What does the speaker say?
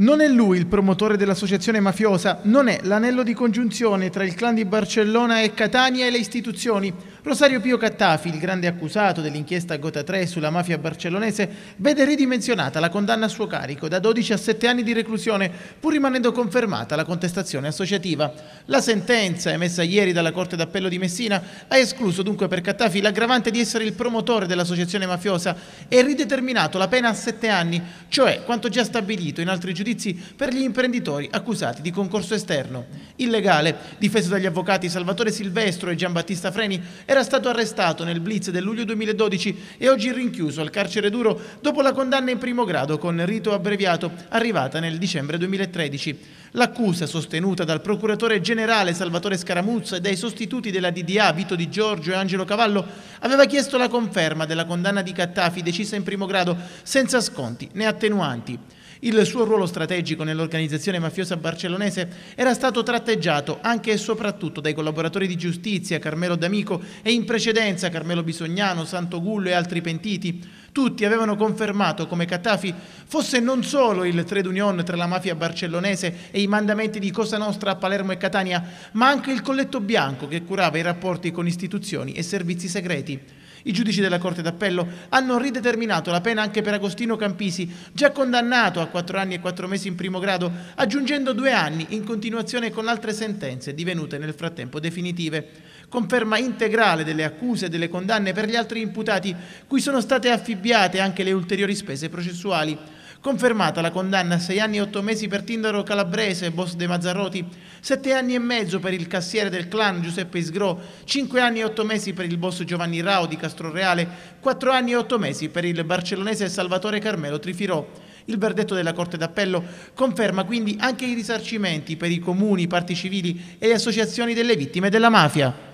Non è lui il promotore dell'associazione mafiosa, non è l'anello di congiunzione tra il clan di Barcellona e Catania e le istituzioni, Rosario Pio Cattafi, il grande accusato dell'inchiesta Gota 3 sulla mafia barcellonese, vede ridimensionata la condanna a suo carico da 12 a 7 anni di reclusione, pur rimanendo confermata la contestazione associativa. La sentenza emessa ieri dalla Corte d'Appello di Messina ha escluso dunque per Cattafi l'aggravante di essere il promotore dell'associazione mafiosa e rideterminato la pena a 7 anni, cioè quanto già stabilito in altri giudizi per gli imprenditori accusati di concorso esterno. Il legale, difeso dagli avvocati Salvatore Silvestro e Giambattista Freni, era stato arrestato nel blitz del luglio 2012 e oggi rinchiuso al carcere duro dopo la condanna in primo grado con rito abbreviato arrivata nel dicembre 2013. L'accusa sostenuta dal procuratore generale Salvatore Scaramuzzo e dai sostituti della DDA Vito Di Giorgio e Angelo Cavallo aveva chiesto la conferma della condanna di Cattafi decisa in primo grado senza sconti né attenuanti. Il suo ruolo strategico nell'organizzazione mafiosa barcellonese era stato tratteggiato anche e soprattutto dai collaboratori di giustizia Carmelo D'Amico e in precedenza Carmelo Bisognano, Santo Gullo e altri pentiti. Tutti avevano confermato come Qattafi fosse non solo il trade union tra la mafia barcellonese e i mandamenti di Cosa Nostra a Palermo e Catania, ma anche il colletto bianco che curava i rapporti con istituzioni e servizi segreti. I giudici della Corte d'Appello hanno rideterminato la pena anche per Agostino Campisi, già condannato a 4 anni e 4 mesi in primo grado, aggiungendo due anni in continuazione con altre sentenze divenute nel frattempo definitive. Conferma integrale delle accuse e delle condanne per gli altri imputati, cui sono state affibbiate anche le ulteriori spese processuali. Confermata la condanna a 6 anni e 8 mesi per Tindaro Calabrese, boss De Mazzaroti, 7 anni e mezzo per il cassiere del clan Giuseppe Isgro, 5 anni e 8 mesi per il boss Giovanni Rao di Castroreale, 4 anni e 8 mesi per il barcellonese Salvatore Carmelo Trifirò. Il verdetto della Corte d'Appello conferma quindi anche i risarcimenti per i comuni, i parti civili e le associazioni delle vittime della mafia.